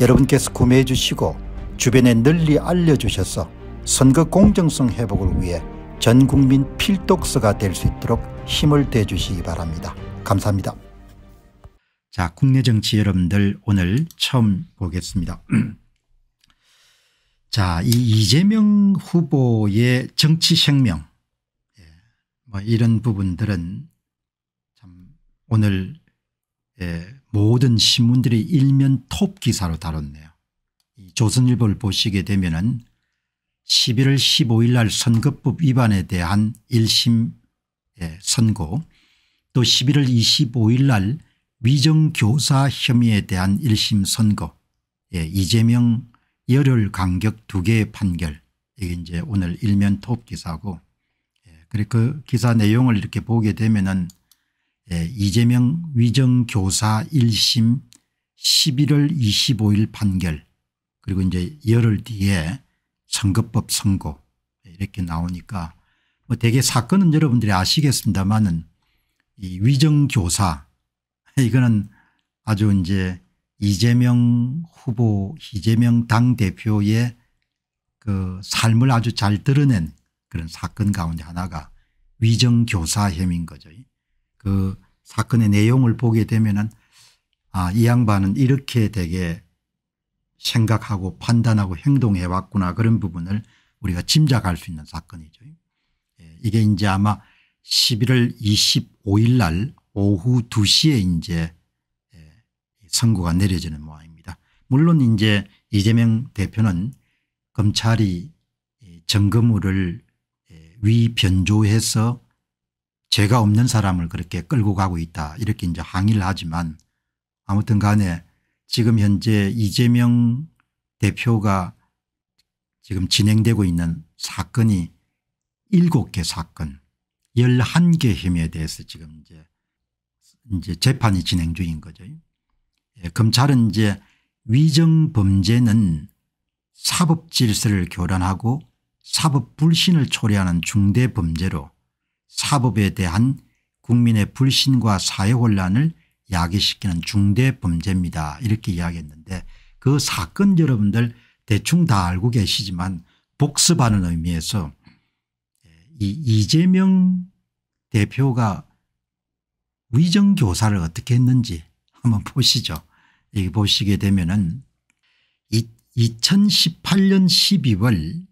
여러분께서 구매해 주시고 주변에 널리 알려주셔서 선거 공정성 회복을 위해 전국민 필독서가 될 수 있도록 힘을 대주시기 바랍니다. 감사합니다. 자 국내 정치 여러분들 오늘 처음 보겠습니다. 자, 이 이재명 후보의 정치 생명 예, 뭐 이런 부분들은 참 오늘 예, 모든 신문들이 일면 톱 기사로 다뤘네요. 조선일보를 보시게 되면 11월 15일 날 선거법 위반에 대한 1심 예, 선고 또 11월 25일 날 위정교사 혐의에 대한 1심 선고 예, 이재명 열흘 간격 두 개의 판결 이게 이제 오늘 일면 톱 기사고 예, 그리고 그 기사 내용을 이렇게 보게 되면은 예, 이재명 위정교사 1심 11월 25일 판결 그리고 이제 열흘 뒤에 선거법 선고 예, 이렇게 나오니까 뭐 대개 사건은 여러분들이 아시겠습니다만은 이 위정교사 이거는 아주 이제 이재명 후보 이재명 당대표의 그 삶을 아주 잘 드러낸 그런 사건 가운데 하나가 위정교사 혐의인 거죠. 그 사건의 내용을 보게 되면은 아, 이 양반은 이렇게 되게 생각하고 판단하고 행동해 왔구나 그런 부분을 우리가 짐작할 수 있는 사건이죠. 예, 이게 이제 아마 11월 25일 날 오후 2시에 이제 예, 선고가 내려지는 모양입니다. 물론 이제 이재명 대표는 검찰이 정금우를 예, 위변조해서 제가 없는 사람을 그렇게 끌고 가고 있다 이렇게 이제 항의를 하지만 아무튼 간에 지금 현재 이재명 대표가 지금 진행되고 있는 사건이 7개 사건 11개 혐의에 대해서 지금 이제 이제 재판이 진행 중인 거죠. 예, 검찰은 이제 위정범죄는 사법 질서를 교란하고 사법 불신을 초래하는 중대범죄로 사법에 대한 국민의 불신과 사회 혼란을 야기시키는 중대 범죄입니다. 이렇게 이야기했는데 그 사건 여러분들 대충 다 알고 계시지만 복습하는 의미에서 이 이재명 대표가 위정교사를 어떻게 했는지 한번 보시죠. 여기 보시게 되면은 2018년 12월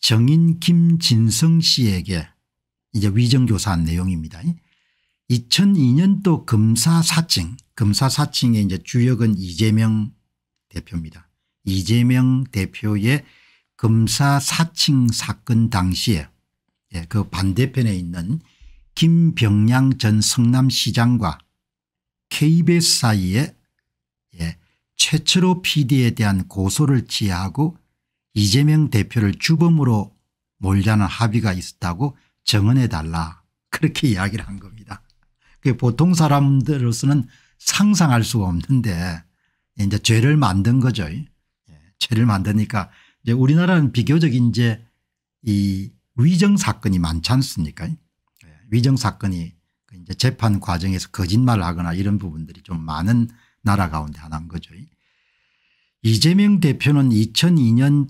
정인 김진성 씨에게 이제 위정교사한 내용입니다. 2002년도 검사사칭 검사사칭의 이제 주역은 이재명 대표입니다. 이재명 대표의 검사사칭 사건 당시에 예, 그 반대편에 있는 김병량 전 성남시장과 KBS 사이에 예, 최초로 PD에 대한 고소를 취하고 이재명 대표를 주범으로 몰자는 합의가 있었다고 정언해 달라 그렇게 이야기를 한 겁니다. 그 보통 사람들로서는 상상할 수가 없는데 이제 죄를 만든 거죠. 예, 죄를 만드니까 이제 우리나라는 비교적 이제 이 위정 사건이 많지 않습니까? 예, 위정 사건이 그 이제 재판 과정에서 거짓말을 하거나 이런 부분들이 좀 많은 나라 가운데 하나인 거죠. 이재명 대표는 2002년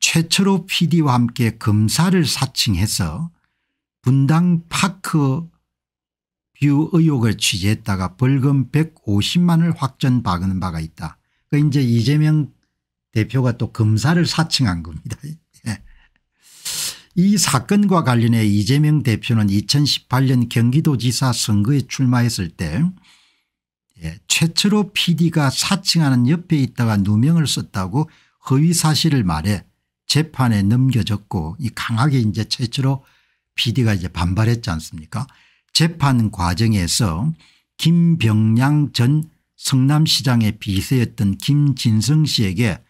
최철호 PD와 함께 검사를 사칭해서 분당 파크 뷰 의혹을 취재했다가 벌금 150만을 확전 박은 바가 있다. 그 이제 이재명 대표가 또 검사를 사칭한 겁니다. 예. 이 사건과 관련해 이재명 대표는 2018년 경기도지사 선거에 출마했을 때 예, 최철호 PD가 사칭하는 옆에 있다가 누명을 썼다고 허위사실을 말해 재판에 넘겨졌고 이 강하게 이제 최철호 PD가 이제 반발했지 않습니까 재판 과정에서 김병양 전 성남시장의 비서였던 김진성 씨에게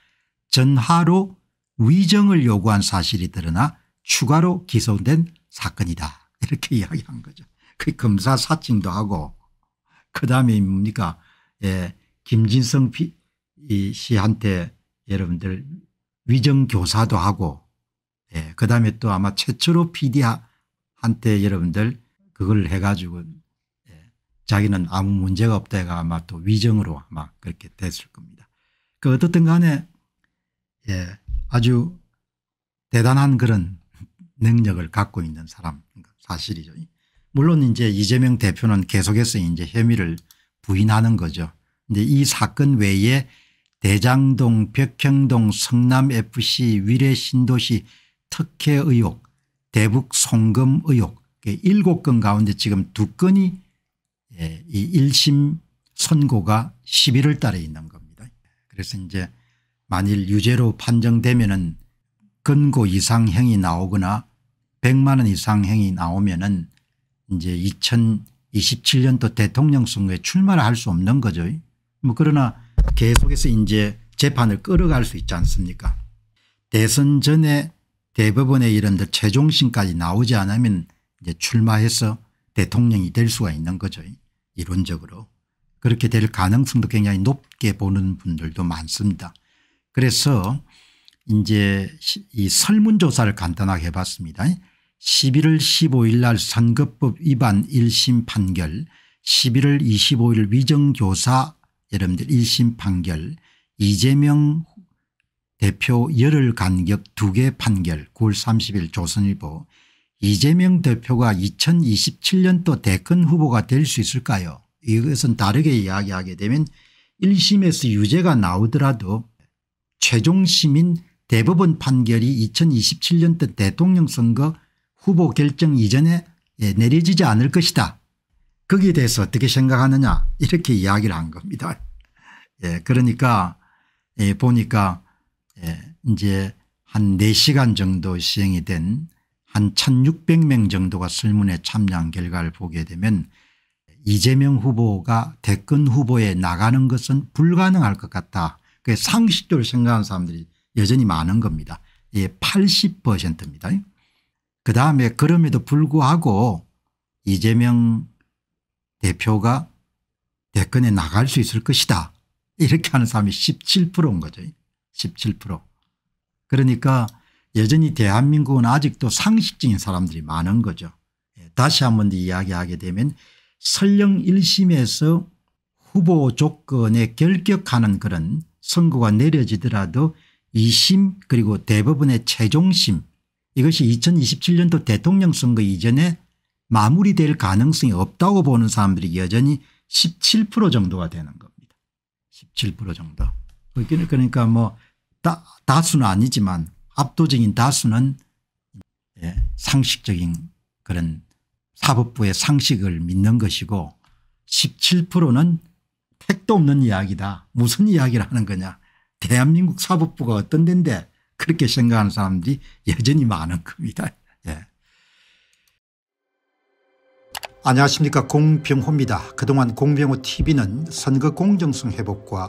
전화로 위정을 요구한 사실이 드러나 추가로 기소된 사건이다 이렇게 이야기한 거죠. 그 검사 사칭도 하고 그다음에 뭡니까 예, 김진성 피, 씨한테 여러분들 위정교사도 하고 예, 그다음에 또 아마 최초로 피디 한때 여러분들 그걸 해가지고 예, 자기는 아무 문제가 없다가 아마 또 위정으로 아마 그렇게 됐을 겁니다. 그 어떻든 간에 예, 아주 대단한 그런 능력을 갖고 있는 사람 그러니까 사실이죠. 물론 이제 이재명 대표는 계속해서 이제 혐의를 부인하는 거죠. 근데 이 사건 외에 대장동, 백평동, 성남FC, 위례신도시 특혜 의혹 대북 송금 의혹 7건 예, 가운데 지금 두건이이 예, 1심 선고가 11월 달에 있는 겁니다. 그래서 이제 만일 유죄로 판정되면 은 근고 이상형이 나오거나 100만 원 이상형이 나오면 은 이제 2027년도 대통령 선거에 출마를 할 수 없는 거죠. 뭐 그러나 계속해서 이제 재판을 끌어갈 수 있지 않습니까 대선 전에 대법원의 이런들 최종심까지 나오지 않으면 이제 출마해서 대통령이 될 수가 있는 거죠. 이론적으로. 그렇게 될 가능성도 굉장히 높게 보는 분들도 많습니다. 그래서 이제 이 설문조사를 간단하게 해봤습니다. 11월 15일 날 선거법 위반 1심 판결 11월 25일 위정교사 여러분들 1심 판결 이재명 대표 열흘 간격 두 개 판결 9월 30일 조선일보 이재명 대표가 2027년도 대권 후보가 될 수 있을까요 이것은 다르게 이야기하게 되면 1심에서 유죄가 나오더라도 최종 심인 대법원 판결이 2027년도 대통령 선거 후보 결정 이전에 예, 내려지지 않을 것이다. 거기에 대해서 어떻게 생각하느냐 이렇게 이야기를 한 겁니다. 예, 그러니까 예, 보니까 예, 이제 한 4시간 정도 시행이 된 한 1600명 정도가 설문에 참여한 결과를 보게 되면 이재명 후보가 대권 후보에 나가는 것은 불가능할 것 같다. 그 상식적으로 생각하는 사람들이 여전히 많은 겁니다. 예, 80%입니다. 그 다음에 그럼에도 불구하고 이재명 대표가 대권에 나갈 수 있을 것이다. 이렇게 하는 사람이 17%인 거죠. 17% 그러니까 여전히 대한민국은 아직도 상식적인 사람들이 많은 거죠. 예, 다시 한번 이야기하게 되면 설령 1심에서 후보 조건에 결격하는 그런 선고가 내려지더라도 2심 그리고 대법원의 최종심 이것이 2027년도 대통령 선거 이전에 마무리될 가능성이 없다고 보는 사람들이 여전히 17% 정도가 되는 겁니다. 17% 정도. 그러니까 뭐 다, 다수는 아니지만 압도적인 다수는 예, 상식적인 그런 사법부의 상식을 믿는 것이고 17%는 택도 없는 이야기다. 무슨 이야기를 하는 거냐. 대한민국 사법부가 어떤 데인데 그렇게 생각하는 사람들이 여전히 많은 겁니다. 예. 안녕하십니까 공병호입니다. 그동안 공병호 tv는 선거 공정성 회복과